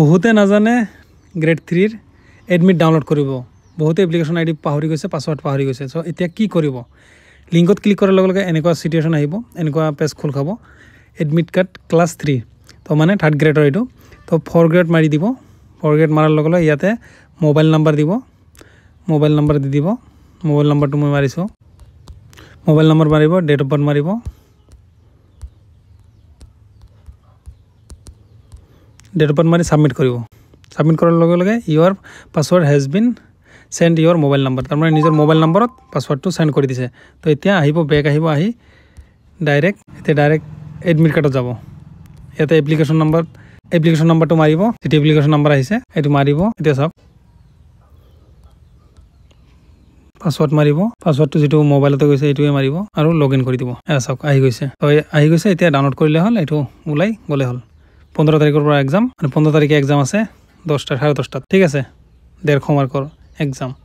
বহুতে নাজানে grade থ্ৰীৰ admit download কৰিব বহুতে এপ্লিকেশ্যন আই ডি পাহৰি গৈছে পাছৱৰ্ড পাহৰি গৈছে চ' এতিয়া কি কৰিব লিংকত ক্লিক কৰাৰ লগে লগে এনেকুৱা চিটুৱেশ্যন আহিব এনেকুৱা পেজ খোল খাব এডমিট কাৰ্ড ক্লাছ থ্ৰী তো মানে থাৰ্ড গ্ৰেডৰ এইটো তো ফ'ৰ গ্ৰেড মাৰি দিব ফ'ৰ গ্ৰেড মাৰাৰ লগে লগে ইয়াতে মোবাইল নাম্বাৰ দিব মোবাইল নাম্বাৰ দি দিব মোবাইল নাম্বাৰটো মই মাৰিছোঁ মোবাইল নাম্বাৰ মাৰিব ডেট অফ বাৰ্থ মাৰিব ডেট অফ বাৰ্থ মাৰি ছাবমিট কৰিব ছাবমিট কৰাৰ লগে লগে ইয়াৰ পাছৱৰ্ড হেজ বিন চেণ্ড ইয়াৰ মোবাইল নম্বৰ তাৰমানে নিজৰ মোবাইল নম্বৰত পাছৱৰ্ডটো চেণ্ড কৰি দিছে তো এতিয়া আহিব বেক আহিব আহি ডাইৰেক্ট এতিয়া ডাইৰেক্ট এডমিট কাৰ্ডত যাব ইয়াতে এপ্লিকেশ্যন নম্বৰ এপ্লিকেশ্যন নম্বৰটো মাৰিব যিটো এপ্লিকেশ্যন নম্বৰ আহিছে সেইটো মাৰিব এতিয়া চাওক পাছৱৰ্ড মাৰিব পাছৱৰ্ডটো যিটো মোবাইলতে গৈছে সেইটোৱে মাৰিব আৰু লগ ইন কৰি দিব চাওক আহি গৈছে হয় আহি গৈছে এতিয়া ডাউনলোড কৰিলে হ'ল এইটো ওলাই গ'লে হ'ল পনেরো তারিখের পর এক্সাম মানে পনেরো তারিখে এক্সাম আছে দশটা সাড়ে দশটা ঠিক আছে দেড় ক্ষমার কর এক্সাম